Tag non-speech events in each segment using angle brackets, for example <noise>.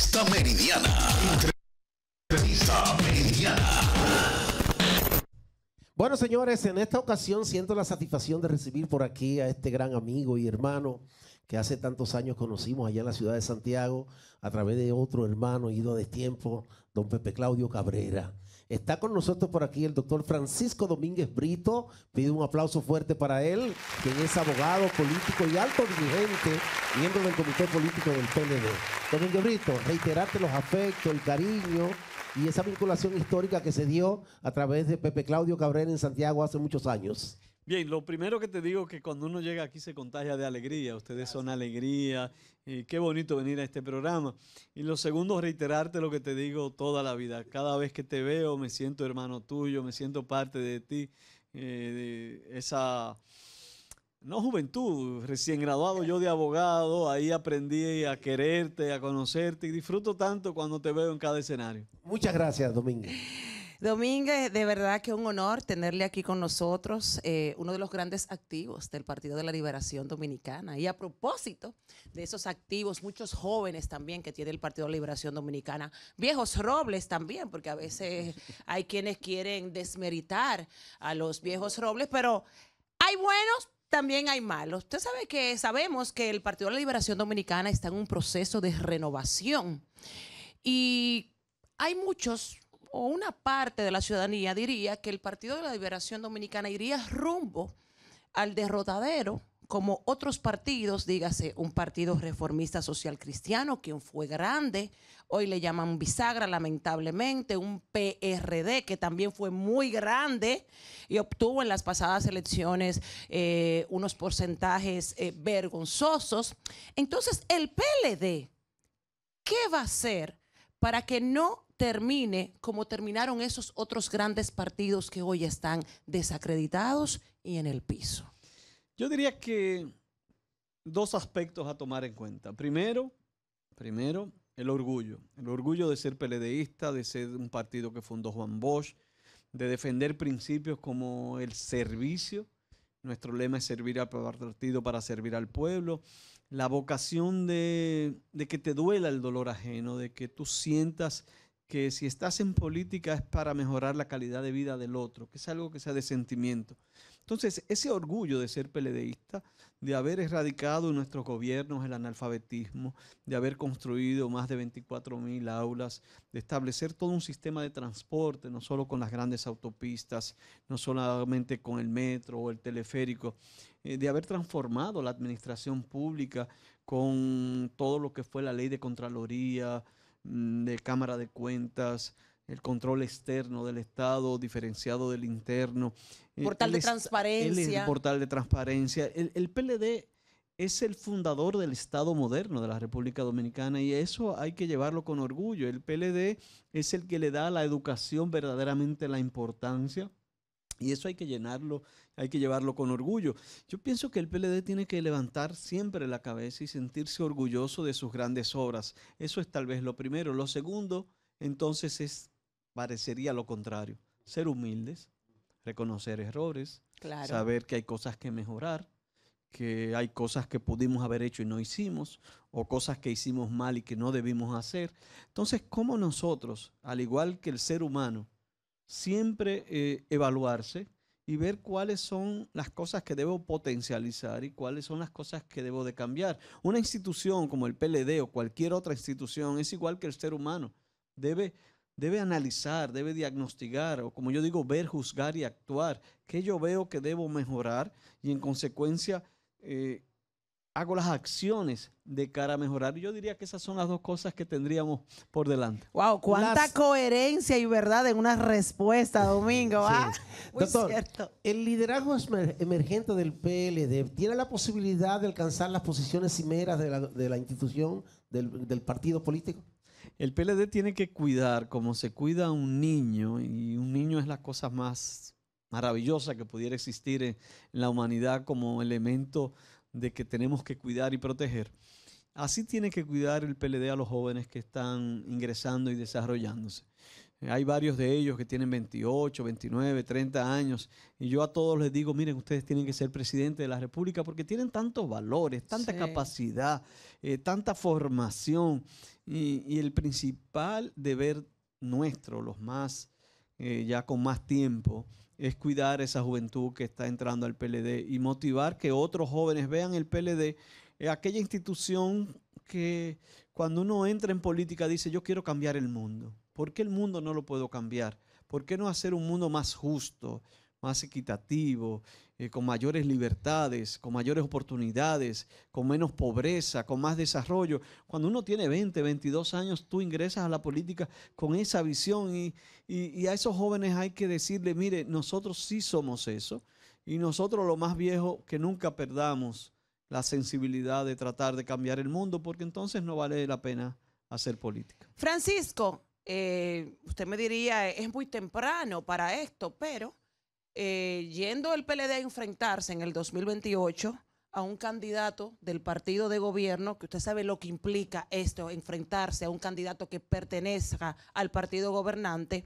Entrevista Meridiana. Entrevista Meridiana. Bueno, señores, en esta ocasión siento la satisfacción de recibir por aquí a este gran amigo y hermano que hace tantos años conocimos allá en la ciudad de Santiago a través de otro hermano ido de tiempo, don Pepe Claudio Cabrera. Está con nosotros por aquí el doctor Francisco Domínguez Brito. Pido un aplauso fuerte para él, quien es abogado, político y alto dirigente, miembro del Comité Político del PLD. Domínguez Brito, reiterarte los afectos, el cariño y esa vinculación histórica que se dio a través de Pepe Claudio Cabrera en Santiago hace muchos años. Bien, lo primero que te digo es que cuando uno llega aquí se contagia de alegría. Ustedes son alegría. qué bonito venir a este programa. Y lo segundo, reiterarte lo que te digo toda la vida. Cada vez que te veo me siento hermano tuyo, me siento parte de ti. Eh, de esa, no juventud, recién graduado yo de abogado, ahí aprendí a quererte, a conocerte y disfruto tanto cuando te veo en cada escenario. Muchas gracias, Domingo. Domínguez, de verdad que un honor tenerle aquí con nosotros, eh, uno de los grandes activos del Partido de la Liberación Dominicana. Y a propósito de esos activos, muchos jóvenes también que tiene el Partido de la Liberación Dominicana, viejos robles también, porque a veces hay quienes quieren desmeritar a los viejos robles, pero hay buenos, también hay malos. Usted sabe que sabemos que el Partido de la Liberación Dominicana está en un proceso de renovación y hay muchos o una parte de la ciudadanía diría que el Partido de la Liberación Dominicana iría rumbo al derrotadero como otros partidos, dígase, un partido reformista social cristiano, quien fue grande, hoy le llaman bisagra lamentablemente, un PRD que también fue muy grande y obtuvo en las pasadas elecciones eh, unos porcentajes eh, vergonzosos. Entonces, el PLD, ¿qué va a hacer para que no termine como terminaron esos otros grandes partidos que hoy están desacreditados y en el piso? Yo diría que dos aspectos a tomar en cuenta. Primero, primero el orgullo. El orgullo de ser peledeísta, de ser un partido que fundó Juan Bosch, de defender principios como el servicio. Nuestro lema es servir al partido para servir al pueblo. La vocación de, de que te duela el dolor ajeno, de que tú sientas que si estás en política es para mejorar la calidad de vida del otro, que es algo que sea de sentimiento. Entonces, ese orgullo de ser peledeísta, de haber erradicado en nuestros gobiernos el analfabetismo, de haber construido más de 24 mil aulas, de establecer todo un sistema de transporte, no solo con las grandes autopistas, no solamente con el metro o el teleférico, eh, de haber transformado la administración pública con todo lo que fue la ley de Contraloría, Mm, de Cámara de Cuentas, el control externo del Estado diferenciado del interno. Eh, portal de transparencia. portal de transparencia. El, el, PLD es el fundador del Estado moderno de la República Dominicana y eso hay que llevarlo con orgullo. El PLD es el que le da a la educación verdaderamente la importancia y eso hay que llenarlo, hay que llevarlo con orgullo. Yo pienso que el PLD tiene que levantar siempre la cabeza y sentirse orgulloso de sus grandes obras. Eso es tal vez lo primero. Lo segundo, entonces, es parecería lo contrario. Ser humildes, reconocer errores, saber que hay cosas que mejorar, que hay cosas que pudimos haber hecho y no hicimos, o cosas que hicimos mal y que no debimos hacer. Entonces, ¿cómo nosotros, al igual que el ser humano, siempre eh, evaluarse y ver cuáles son las cosas que debo potencializar y cuáles son las cosas que debo de cambiar. Una institución como el PLD o cualquier otra institución es igual que el ser humano. Debe, debe analizar, debe diagnosticar o como yo digo, ver, juzgar y actuar. ¿Qué yo veo que debo mejorar? Y en consecuencia... Eh, hago las acciones de cara a mejorar. Yo diría que esas son las dos cosas que tendríamos por delante. Wow, cuánta coherencia y verdad en una respuesta, Domingo. ¿ah? El liderazgo emergente del PLD tiene la posibilidad de alcanzar las posiciones cimeras de la, institución, del, partido político. El PLD tiene que cuidar como se cuida a un niño, y un niño es la cosa más maravillosa que pudiera existir en, en la humanidad como elemento de que tenemos que cuidar y proteger. Así tiene que cuidar el PLD a los jóvenes que están ingresando y desarrollándose. Hay varios de ellos que tienen 28, 29, 30 años. Y yo a todos les digo, miren, ustedes tienen que ser presidente de la República porque tienen tantos valores, tanta capacidad, eh, tanta formación. Y, el principal deber nuestro, los más eh, ya con más tiempo, es cuidar esa juventud que está entrando al PLD y motivar que otros jóvenes vean el PLD, eh, aquella institución que cuando uno entra en política dice yo quiero cambiar el mundo. ¿Por qué el mundo no lo puedo cambiar? ¿Por qué no hacer un mundo más justo? más equitativo, eh, con mayores libertades, con mayores oportunidades, con menos pobreza, con más desarrollo. Cuando uno tiene 20, 22 años, tú ingresas a la política con esa visión y, a esos jóvenes hay que decirle, mire, nosotros sí somos eso y nosotros lo más viejo, que nunca perdamos la sensibilidad de tratar de cambiar el mundo, porque entonces no vale la pena hacer política. Francisco, eh, usted me diría, es muy temprano para esto, pero eh, yendo el PLD a enfrentarse en el 2028 a un candidato del partido de gobierno, que usted sabe lo que implica esto, enfrentarse a un candidato que pertenezca al partido gobernante.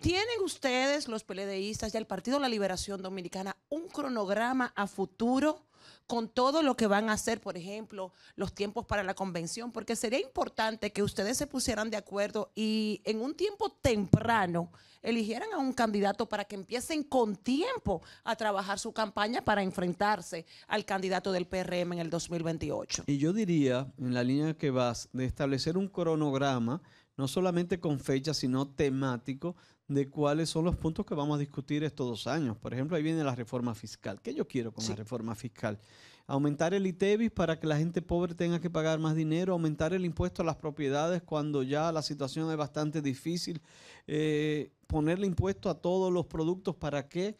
¿Tienen ustedes, los PLDistas, y el Partido de la Liberación Dominicana, un cronograma a futuro con todo lo que van a hacer, por ejemplo, los tiempos para la convención, porque sería importante que ustedes se pusieran de acuerdo y en un tiempo temprano eligieran a un candidato para que empiecen con tiempo a trabajar su campaña para enfrentarse al candidato del PRM en el 2028. Y yo diría, en la línea que vas, de establecer un cronograma, no solamente con fecha, sino temático, de cuáles son los puntos que vamos a discutir estos dos años. Por ejemplo, ahí viene la reforma fiscal. ¿Qué yo quiero con la reforma fiscal? Aumentar el ITEBIS para que la gente pobre tenga que pagar más dinero, aumentar el impuesto a las propiedades cuando ya la situación es bastante difícil, eh, ponerle impuesto a todos los productos para que...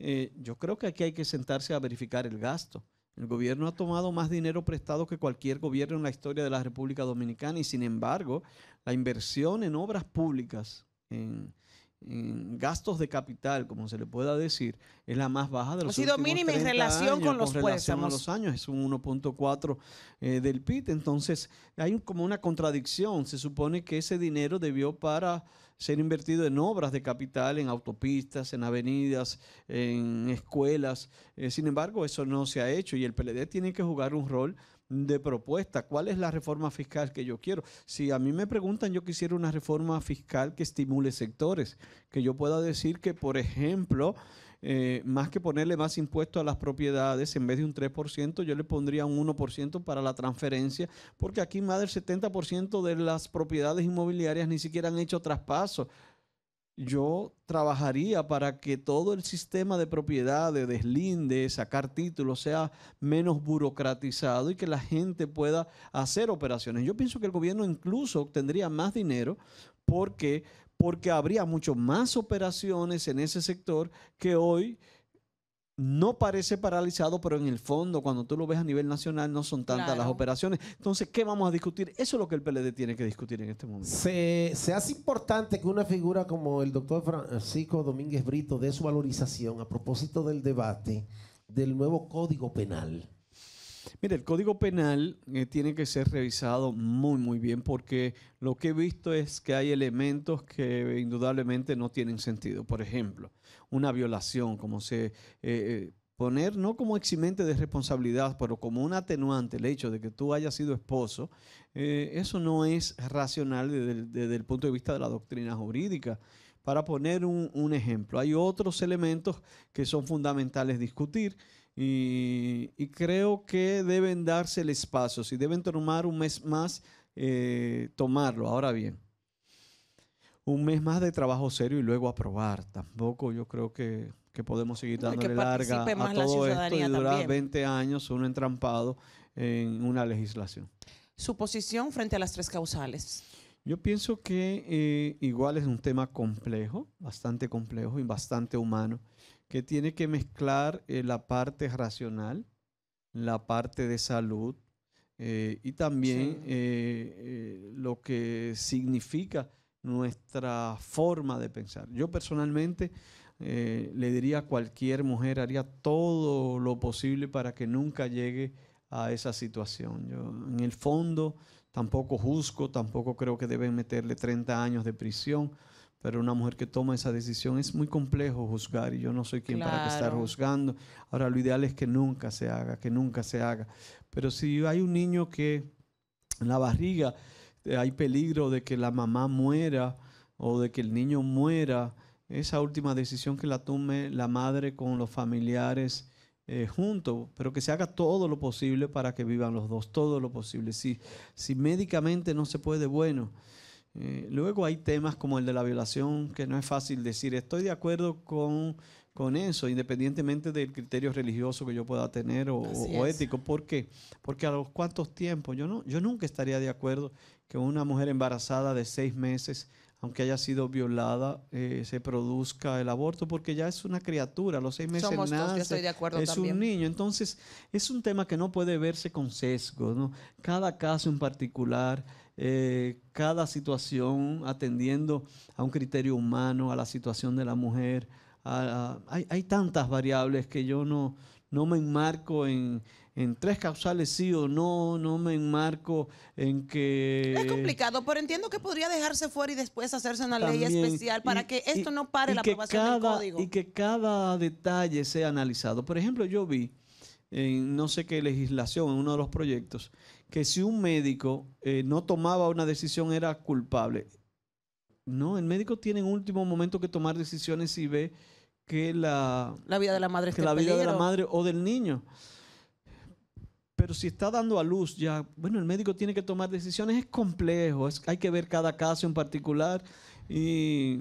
Eh, yo creo que aquí hay que sentarse a verificar el gasto. El gobierno ha tomado más dinero prestado que cualquier gobierno en la historia de la República Dominicana y sin embargo la inversión en obras públicas, en gastos de capital, como se le pueda decir, es la más baja de los ha sido mínima en relación con los puestos. los años, es un 1.4 eh, del PIB. Entonces, hay como una contradicción. Se supone que ese dinero debió para ser invertido en obras de capital, en autopistas, en avenidas, en escuelas. Eh, sin embargo, eso no se ha hecho y el PLD tiene que jugar un rol de propuesta. ¿Cuál es la reforma fiscal que yo quiero? Si a mí me preguntan, yo quisiera una reforma fiscal que estimule sectores, que yo pueda decir que, por ejemplo, eh, más que ponerle más impuestos a las propiedades, en vez de un 3%, yo le pondría un 1% para la transferencia, porque aquí más del 70% de las propiedades inmobiliarias ni siquiera han hecho traspaso yo trabajaría para que todo el sistema de propiedad, de deslinde, sacar títulos, sea menos burocratizado y que la gente pueda hacer operaciones. Yo pienso que el gobierno incluso obtendría más dinero porque, porque habría mucho más operaciones en ese sector que hoy no parece paralizado, pero en el fondo, cuando tú lo ves a nivel nacional, no son tantas las operaciones. Entonces, ¿qué vamos a discutir? Eso es lo que el PLD tiene que discutir en este momento. Se, se hace importante que una figura como el doctor Francisco Domínguez Brito dé su valorización a propósito del debate del nuevo Código Penal. Mire, el Código Penal eh, tiene que ser revisado muy, muy bien porque lo que he visto es que hay elementos que indudablemente no tienen sentido. Por ejemplo, una violación, como se... Eh, eh, poner no como eximente de responsabilidad, pero como un atenuante el hecho de que tú hayas sido esposo, eso no es racional desde, el punto de vista de la doctrina jurídica. Para poner un ejemplo, hay otros elementos que son fundamentales discutir. Y, creo que deben darse el espacio. Si deben tomar un mes más, eh, tomarlo. Ahora bien, un mes más de trabajo serio y luego aprobar. Tampoco yo creo que, podemos seguir dándole larga a todo esto y durar 20 años uno entrampado en una legislación. Su posición frente a las tres causales. Yo pienso que eh, igual es un tema complejo, bastante complejo y bastante humano que tiene que mezclar eh, la parte racional, la parte de salud eh, y también eh, lo que significa nuestra forma de pensar. Yo personalmente le diría a cualquier mujer, haría todo lo posible para que nunca llegue a esa situación. en el fondo, tampoco juzgo, tampoco creo que deben meterle 30 años de prisión pero una mujer que toma esa decisión es muy complejo juzgar y yo no soy quien para estar juzgando. Ahora, lo ideal es que nunca se haga, que nunca se haga. Pero si hay un niño que en la barriga eh, hay peligro de que la mamá muera o de que el niño muera, esa última decisión que la tome la madre con los familiares eh, juntos, pero que se haga todo lo posible para que vivan los dos, todo lo posible. Si, si médicamente no se puede, bueno, eh, luego hay temas como el de la violación, que no es fácil decir, estoy de acuerdo con con eso, independientemente del criterio religioso que yo pueda tener o, ético. ¿Por qué? Porque a los cuantos tiempos, yo, no, yo nunca estaría de acuerdo que una mujer embarazada de seis meses, aunque haya sido violada, eh, se produzca el aborto, porque ya es una criatura, a los seis meses de acuerdo es un niño. Entonces, es un tema que no puede verse con sesgo, ¿no? Cada caso en particular, eh, cada situación atendiendo a un criterio humano, a la situación de la mujer, Ah, ah, hay, hay, tantas variables que yo no, no me enmarco en, tres causales sí o no, no me enmarco en que... Es complicado, pero entiendo que podría dejarse fuera y después hacerse una ley especial para que esto no pare la aprobación del código. Y que cada detalle sea analizado. Por ejemplo, yo vi en no sé qué legislación, en uno de los proyectos, que si un médico eh, no tomaba una decisión era culpable. No, el médico tiene un último momento que tomar decisiones y ve que la, vida de la madre, que la vida de la madre o del niño. Pero si está dando a luz ya, bueno, el médico tiene que tomar decisiones, es complejo, es, hay que ver cada caso en particular y,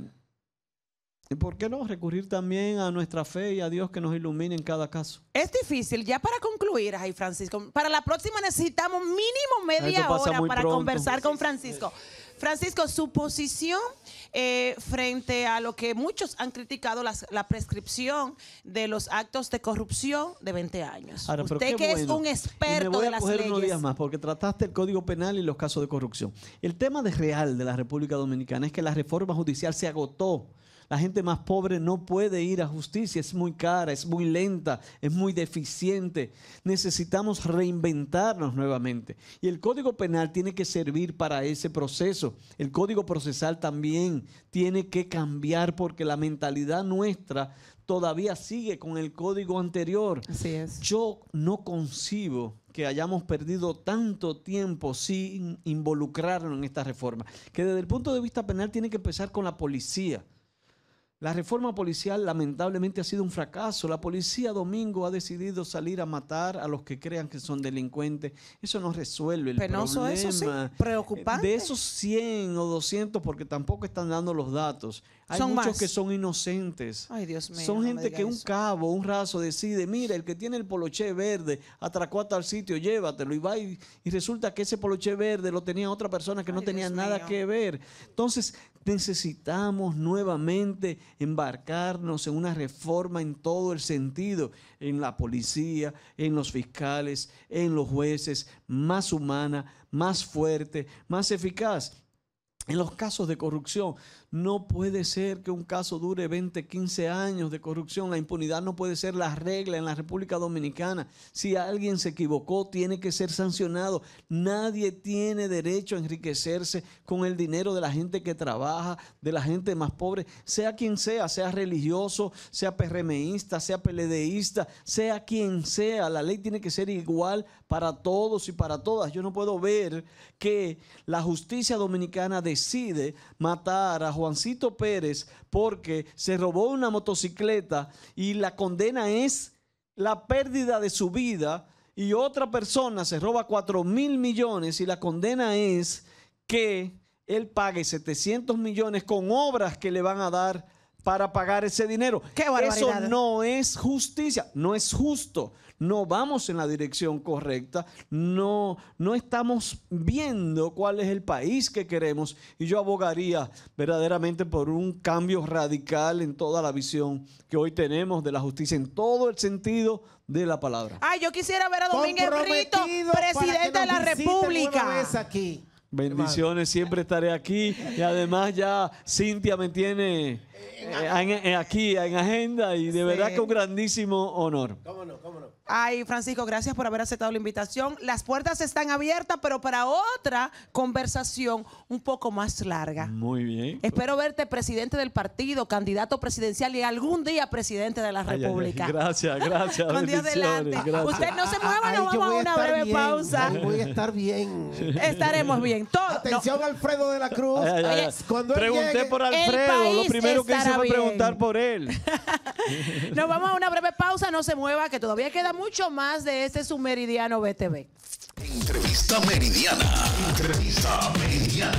y, ¿por qué no recurrir también a nuestra fe y a Dios que nos ilumine en cada caso? Es difícil, ya para concluir, ahí Francisco, para la próxima necesitamos mínimo media hora para conversar con Francisco. Francisco, su posición eh, frente a lo que muchos han criticado, la prescripción de los actos de corrupción de 20 años. Ahora, Usted que es un experto y me voy a coger unos días más porque trataste el Código Penal y los casos de corrupción. El tema de real de la República Dominicana es que la reforma judicial se agotó. La gente más pobre no puede ir a justicia, es muy cara, es muy lenta, es muy deficiente. Necesitamos reinventarnos nuevamente. Y el Código Penal tiene que servir para ese proceso. El Código Procesal también tiene que cambiar porque la mentalidad nuestra todavía sigue con el código anterior. es. Yo no concibo que hayamos perdido tanto tiempo sin involucrarnos en esta reforma, que desde el punto de vista penal tiene que empezar con la policía. La reforma policial lamentablemente ha sido un fracaso. La policía domingo ha decidido salir a matar a los que crean que son delincuentes. Eso no resuelve el problema. Eso preocupante. De esos 100 o 200, porque tampoco están dando los datos, hay muchos que son inocentes. son gente que un cabo, un raso decide, mira, el que tiene el poloche verde atracó a tal sitio, llévatelo y va y, resulta que ese poloche verde lo tenía otra persona que no tenía nada que ver. Entonces necesitamos nuevamente embarcarnos en una reforma en todo el sentido, en la policía, en los fiscales, en los jueces, más humana, más fuerte, más eficaz. En los casos de corrupción, no puede ser que un caso dure 20, 15 años de corrupción. La impunidad no puede ser la regla en la República Dominicana. Si alguien se equivocó, tiene que ser sancionado. Nadie tiene derecho a enriquecerse con el dinero de la gente que trabaja, de la gente más pobre, sea quien sea, sea religioso, sea PRMista, sea peledeísta sea quien sea. La ley tiene que ser igual para todos y para todas. Yo no puedo ver que la justicia dominicana decide matar a Juancito Pérez porque se robó una motocicleta y la condena es la pérdida de su vida y otra persona se roba 4 mil millones y la condena es que él pague 700 millones con obras que le van a dar para pagar ese dinero. Eso no es justicia, no es justo. No vamos en la dirección correcta, no, no estamos viendo cuál es el país que queremos y yo abogaría verdaderamente por un cambio radical en toda la visión que hoy tenemos de la justicia en todo el sentido de la palabra. Ay, yo quisiera ver a Domínguez Rito, presidente de la República. Aquí. Bendiciones, siempre estaré aquí. Y además ya Cintia me tiene eh, eh, aquí en agenda y de verdad que un grandísimo honor. Ay, Francisco, gracias por haber aceptado la invitación. Las puertas están abiertas, pero para otra conversación un poco más larga. Muy bien. Espero verte presidente del partido, candidato presidencial y algún día presidente de la República. gracias, gracias. <laughs> Con Dios delante. Usted no se mueva, nos vamos a una breve pausa. Voy a estar bien. <laughs> Estaremos bien. Atención, Alfredo de la Cruz. cuando Pregunté por Alfredo. Lo primero que hice fue preguntar por él. <laughs> nos vamos a una breve pausa. No se mueva, que todavía queda mucho más de este su Meridiano BTV. Entrevista Meridiana. Entrevista Meridiana.